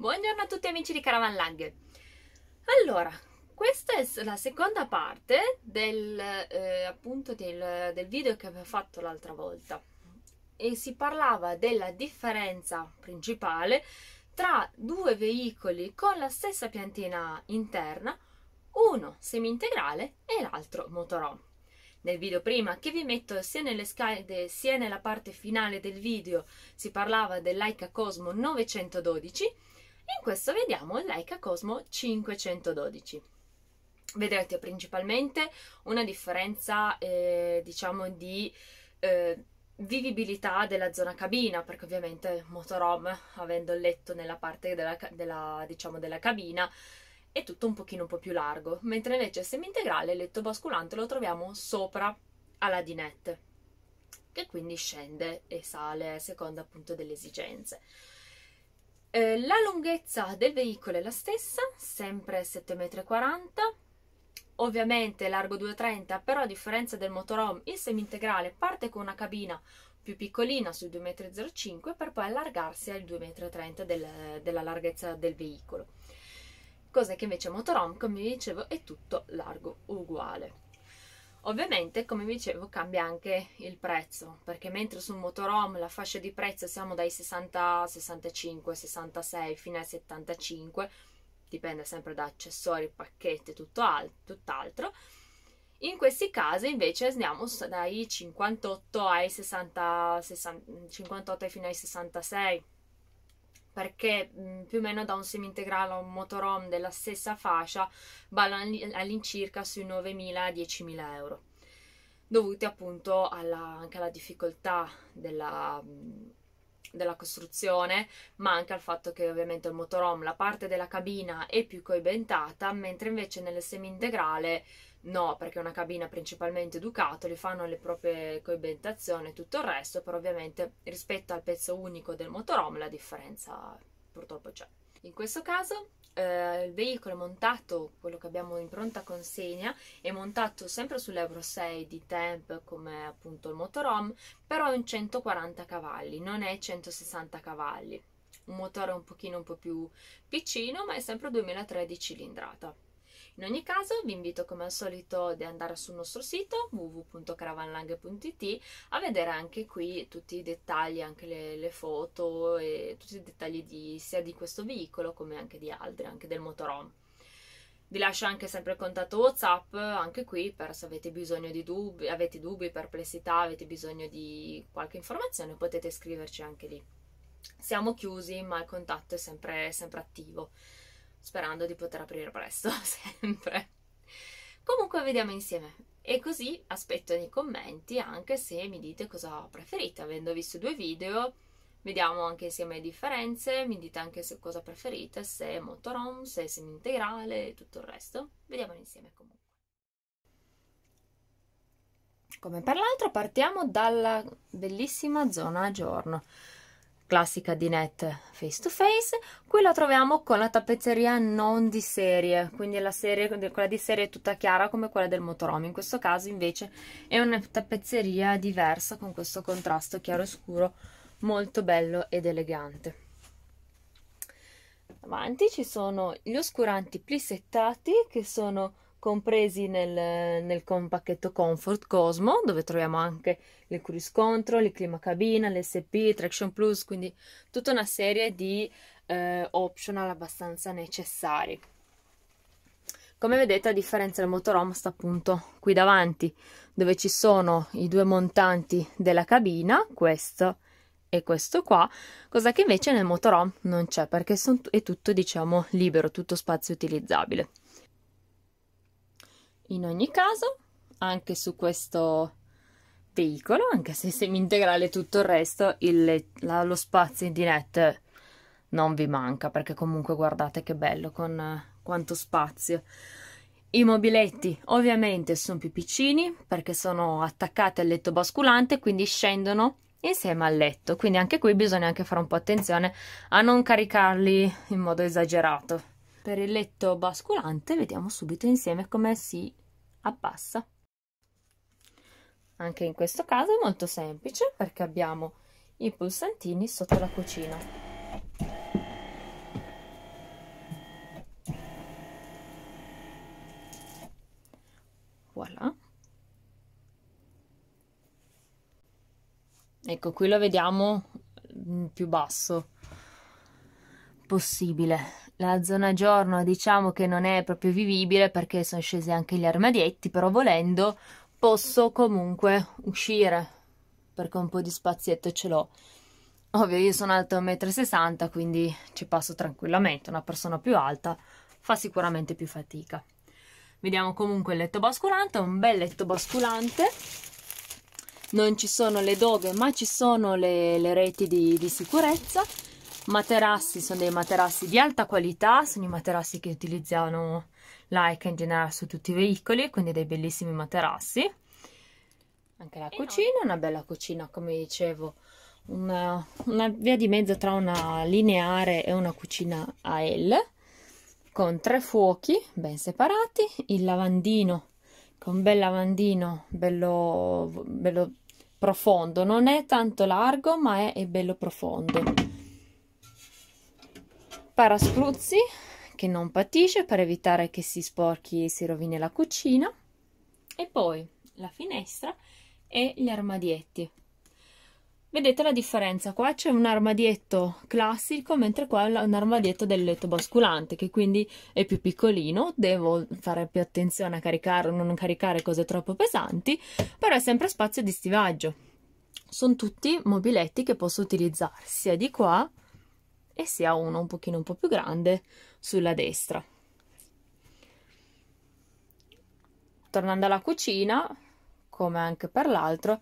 Buongiorno a tutti amici di Caravan Lang. Allora, questa è la seconda parte del, eh, appunto del, del video che avevo fatto l'altra volta e si parlava della differenza principale tra due veicoli con la stessa piantina interna, uno semi-integrale e l'altro motorò. Nel video prima, che vi metto sia nelle schede sia nella parte finale del video, si parlava dell'Aika Cosmo 912 in questo vediamo il Leica Cosmo 512. Vedrete principalmente una differenza, eh, diciamo, di eh, vivibilità della zona cabina, perché ovviamente Motorom, avendo il letto nella parte della, della, diciamo, della cabina, è tutto un pochino un po' più largo, mentre invece semi-integrale il letto basculante lo troviamo sopra alla dinette, che quindi scende e sale a seconda appunto delle esigenze. Eh, la lunghezza del veicolo è la stessa, sempre 7,40 m, ovviamente largo 2,30 però a differenza del motorhome il semi-integrale parte con una cabina più piccolina sui 2,05 m per poi allargarsi al 2,30 m del, della larghezza del veicolo cosa che invece motorhome come vi dicevo è tutto largo uguale Ovviamente, come vi dicevo, cambia anche il prezzo, perché mentre sul motorhome la fascia di prezzo siamo dai 60, 65, 66 fino ai 75, dipende sempre da accessori, pacchetti e tutto al- tutt'altro. In questi casi invece andiamo dai 58 ai 60, 60 58 fino ai 66, perché più o meno da un semi-integrale a un motorom della stessa fascia vanno all'incirca sui 9.000-10.000 euro, dovuti appunto alla, anche alla difficoltà della, della costruzione, ma anche al fatto che ovviamente il motorom, la parte della cabina è più coibentata, mentre invece nelle semi integrale no, perché è una cabina principalmente Ducato, le fanno le proprie coibentazioni e tutto il resto, però ovviamente rispetto al pezzo unico del motorom la differenza purtroppo c'è. In questo caso eh, il veicolo è montato, quello che abbiamo in pronta consegna, è montato sempre sull'Euro 6 di Temp come appunto il motorhome, però è un 140 cavalli, non è 160 cavalli. Un motore un pochino un po' più piccino, ma è sempre 2003 di cilindrata. In ogni caso vi invito come al solito ad andare sul nostro sito www.caravanlang.it a vedere anche qui tutti i dettagli, anche le, le foto e tutti i dettagli di, sia di questo veicolo come anche di altri, anche del motorhome. Vi lascio anche sempre il contatto WhatsApp, anche qui per se avete bisogno di dubbi, avete dubbi, perplessità, avete bisogno di qualche informazione, potete scriverci anche lì. Siamo chiusi, ma il contatto è sempre, sempre attivo sperando di poter aprire presto, sempre. Comunque vediamo insieme. E così aspetto nei commenti anche se mi dite cosa preferite, avendo visto due video, vediamo anche insieme le differenze, mi dite anche se cosa preferite, se è motorom, se è semi-integrale e tutto il resto. Vediamo insieme comunque. Come per l'altro partiamo dalla bellissima zona a giorno classica dinette face to face qui la troviamo con la tappezzeria non di serie quindi la serie, quella di serie è tutta chiara come quella del Motorola in questo caso invece è una tappezzeria diversa con questo contrasto chiaro e scuro molto bello ed elegante davanti ci sono gli oscuranti plissettati che sono compresi nel, nel pacchetto Comfort Cosmo, dove troviamo anche il cruise control, il clima cabina, l'SP, Traction Plus, quindi tutta una serie di eh, optional abbastanza necessari. Come vedete, a differenza del Motorhome, sta appunto qui davanti, dove ci sono i due montanti della cabina, questo e questo qua, cosa che invece nel Motorhome non c'è, perché è tutto, diciamo, libero, tutto spazio utilizzabile. In ogni caso, anche su questo veicolo, anche se semi-integrale tutto il resto, il, la, lo spazio in dinette non vi manca, perché comunque guardate che bello con eh, quanto spazio. I mobiletti ovviamente sono più piccini perché sono attaccati al letto basculante, quindi scendono insieme al letto. Quindi anche qui bisogna anche fare un po' attenzione a non caricarli in modo esagerato. Per il letto basculante vediamo subito insieme come si abbassa. Anche in questo caso è molto semplice perché abbiamo i pulsantini sotto la cucina. Voilà. Ecco, qui lo vediamo mm, più basso possibile la zona giorno diciamo che non è proprio vivibile perché sono scesi anche gli armadietti, però volendo posso comunque uscire perché un po' di spazietto ce l'ho. Ovvio, io sono alta 1,60 m, quindi ci passo tranquillamente. Una persona più alta fa sicuramente più fatica. Vediamo comunque il letto basculante, un bel letto basculante. Non ci sono le doghe, ma ci sono le, le reti di, di sicurezza materassi sono dei materassi di alta qualità sono i materassi che utilizzano l'AICA in generale su tutti i veicoli quindi dei bellissimi materassi anche la cucina una bella cucina come dicevo una, una via di mezzo tra una lineare e una cucina a L con tre fuochi ben separati il lavandino con bel lavandino bello, bello profondo non è tanto largo ma è, è bello profondo paraspruzzi che non patisce per evitare che si sporchi e si rovini la cucina e poi la finestra e gli armadietti. Vedete la differenza? Qua c'è un armadietto classico, mentre qua è un armadietto del letto basculante, che quindi è più piccolino. Devo fare più attenzione a caricare o non caricare cose troppo pesanti, però è sempre spazio di stivaggio. Sono tutti mobiletti che posso utilizzare sia di qua e si ha uno un pochino un po' più grande sulla destra. Tornando alla cucina, come anche per l'altro,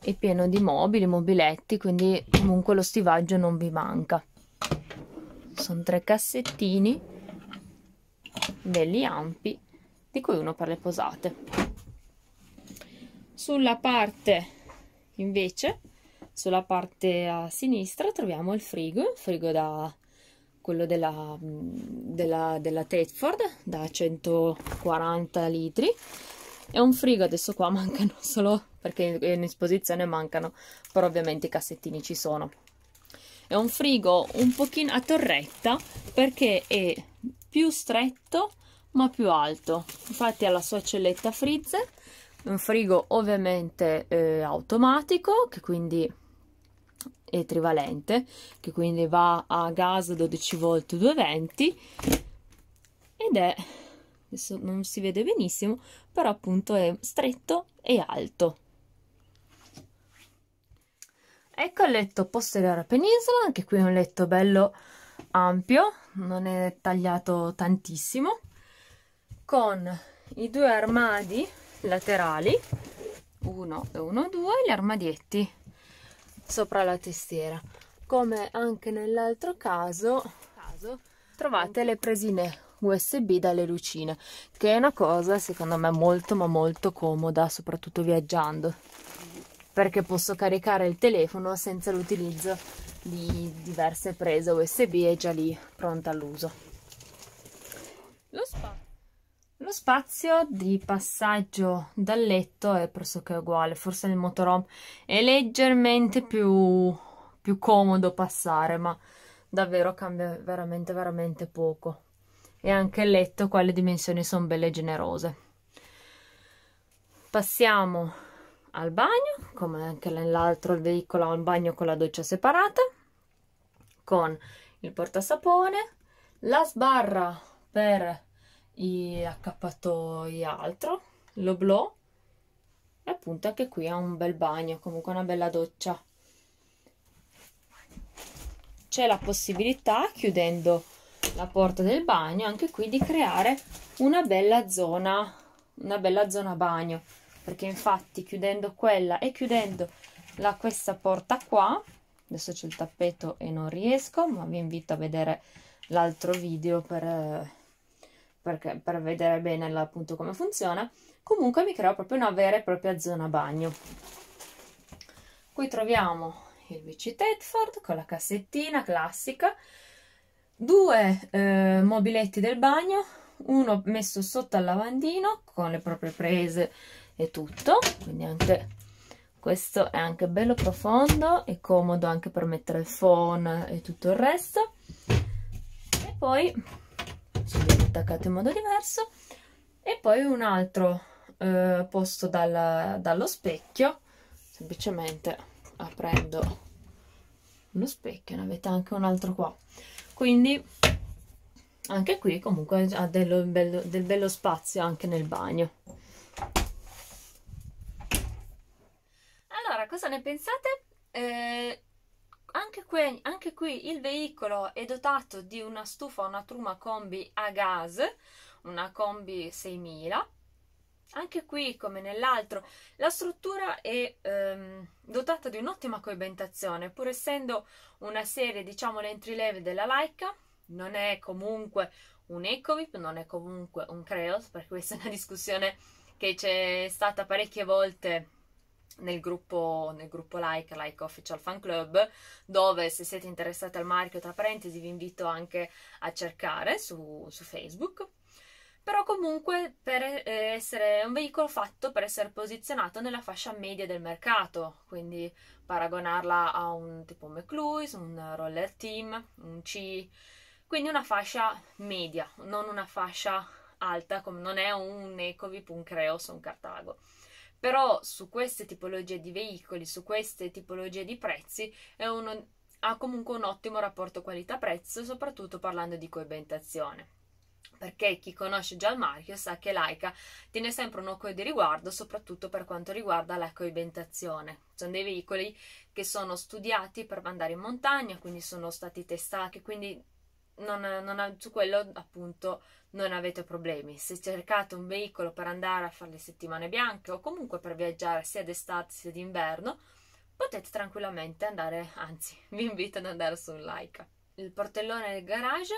è pieno di mobili, mobiletti, quindi comunque lo stivaggio non vi manca. Sono tre cassettini belli ampi, di cui uno per le posate. Sulla parte invece sulla parte a sinistra troviamo il frigo, frigo da quello della, mm, della, della Tetford da 140 litri. È un frigo, adesso qua mancano solo perché in esposizione mancano, però ovviamente i cassettini ci sono. È un frigo un pochino a torretta perché è più stretto ma più alto. Infatti ha la sua celletta freezer un frigo ovviamente eh, automatico che quindi è trivalente che quindi va a gas 12 volt 220 ed è adesso non si vede benissimo però appunto è stretto e alto ecco il letto posteriore a penisola anche qui è un letto bello ampio non è tagliato tantissimo con i due armadi laterali 1 e 1 2 gli armadietti sopra la testiera come anche nell'altro caso trovate le presine USB dalle lucine, che è una cosa secondo me molto ma molto comoda, soprattutto viaggiando, perché posso caricare il telefono senza l'utilizzo di diverse prese USB e già lì pronta all'uso. Lo spazio lo spazio di passaggio dal letto è pressoché uguale, forse nel motorhome è leggermente più, più comodo passare, ma davvero cambia veramente veramente poco. E anche il letto qua le dimensioni sono belle generose. Passiamo al bagno, come anche nell'altro il veicolo ha un bagno con la doccia separata, con il portasapone, la sbarra per gli accappatoi altro, lo blò e appunto anche qui ha un bel bagno, comunque una bella doccia. C'è la possibilità, chiudendo la porta del bagno, anche qui di creare una bella zona, una bella zona bagno, perché infatti chiudendo quella e chiudendo la, questa porta qua, adesso c'è il tappeto e non riesco, ma vi invito a vedere l'altro video per eh, perché, per vedere bene appunto come funziona, comunque mi creo proprio una vera e propria zona bagno. Qui troviamo il WC Tedford con la cassettina classica, due eh, mobiletti del bagno, uno messo sotto al lavandino con le proprie prese e tutto, quindi anche questo è anche bello profondo e comodo anche per mettere il phone e tutto il resto. E poi attaccato in modo diverso e poi un altro eh, posto dal, dallo specchio semplicemente aprendo uno specchio ne avete anche un altro qua quindi anche qui comunque ha dello, bello, del bello spazio anche nel bagno allora cosa ne pensate? Eh, anche qui, anche qui il veicolo è dotato di una stufa, una truma combi a gas, una combi 6000. Anche qui, come nell'altro, la struttura è ehm, dotata di un'ottima coibentazione, pur essendo una serie, diciamo, l'entry level della Leica, non è comunque un Ecovip, non è comunque un Creos, perché questa è una discussione che c'è stata parecchie volte nel gruppo, nel gruppo, Like, Like Official Fan Club, dove se siete interessati al marchio, tra parentesi, vi invito anche a cercare su, su Facebook. Però comunque per eh, essere un veicolo fatto per essere posizionato nella fascia media del mercato, quindi paragonarla a un tipo un un Roller Team, un C, quindi una fascia media, non una fascia alta, come non è un Ecovip, un Creos o un Cartago. Però su queste tipologie di veicoli, su queste tipologie di prezzi, uno, ha comunque un ottimo rapporto qualità-prezzo, soprattutto parlando di coibentazione perché chi conosce già il marchio sa che l'AICA tiene sempre un occhio di riguardo, soprattutto per quanto riguarda la coibentazione. Sono dei veicoli che sono studiati per andare in montagna, quindi sono stati testati, quindi non, non, su quello appunto non avete problemi. Se cercate un veicolo per andare a fare le settimane bianche o comunque per viaggiare sia d'estate sia d'inverno, potete tranquillamente andare, anzi vi invito ad andare su un Laika. Il portellone del garage,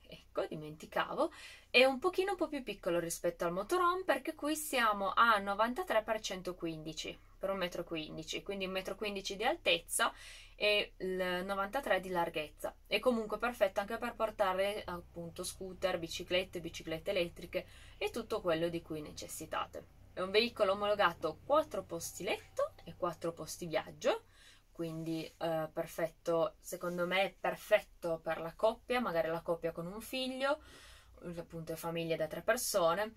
ecco dimenticavo, è un pochino un po' più piccolo rispetto al motorhome perché qui siamo a 93x115 per 1,15 m, quindi 1,15 m di altezza e il 93 di larghezza. È comunque perfetto anche per portare appunto scooter, biciclette, biciclette elettriche e tutto quello di cui necessitate. È un veicolo omologato 4 posti letto e 4 posti viaggio, quindi eh, perfetto, secondo me è perfetto per la coppia, magari la coppia con un figlio, appunto famiglie da tre persone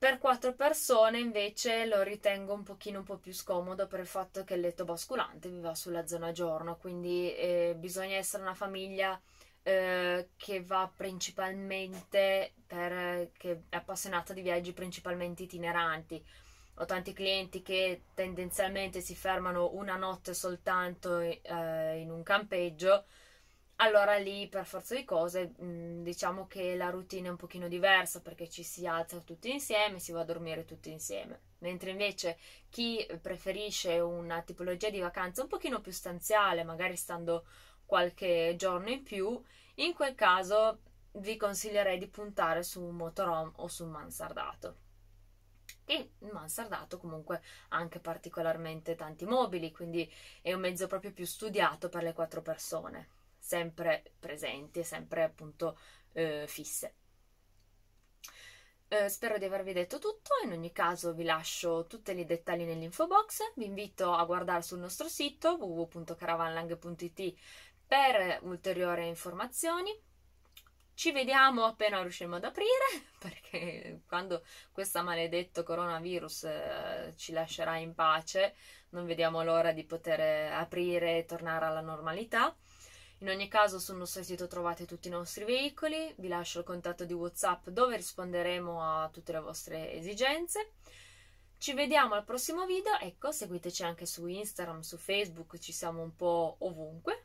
per quattro persone invece lo ritengo un pochino un po' più scomodo per il fatto che il letto basculante vi va sulla zona giorno, quindi eh, bisogna essere una famiglia eh, che va principalmente per che è appassionata di viaggi principalmente itineranti. Ho tanti clienti che tendenzialmente si fermano una notte soltanto eh, in un campeggio allora lì per forza di cose mhmm, diciamo che la routine è un pochino diversa perché ci si alza tutti insieme, si va a dormire tutti insieme. Mentre invece chi preferisce una tipologia di vacanza un pochino più stanziale, magari stando qualche giorno in più, in quel caso vi consiglierei di puntare su un motorhome o su un mansardato. E il mansardato comunque ha anche particolarmente tanti mobili, quindi è un mezzo proprio più studiato per le quattro persone sempre presenti, e sempre appunto eh, fisse. Eh, spero di avervi detto tutto, in ogni caso vi lascio tutti i dettagli nell'info box, vi invito a guardare sul nostro sito www.caravanlang.it per ulteriori informazioni. Ci vediamo appena riusciremo ad aprire, perché quando questo maledetto coronavirus eh, ci lascerà in pace, non vediamo l'ora di poter eh, aprire e tornare alla normalità. In ogni caso sul nostro sito trovate tutti i nostri veicoli, vi lascio il contatto di Whatsapp dove risponderemo a tutte le vostre esigenze. Ci vediamo al prossimo video, ecco, seguiteci anche su Instagram, su Facebook, ci siamo un po' ovunque.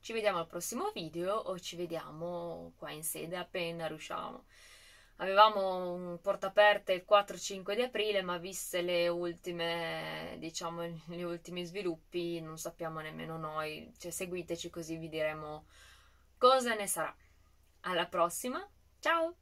Ci vediamo al prossimo video o ci vediamo qua in sede appena riusciamo avevamo un porta portaperte il 4-5 di aprile, ma viste le ultime, diciamo, gli ultimi sviluppi, non sappiamo nemmeno noi, cioè seguiteci così vi diremo cosa ne sarà. Alla prossima, ciao!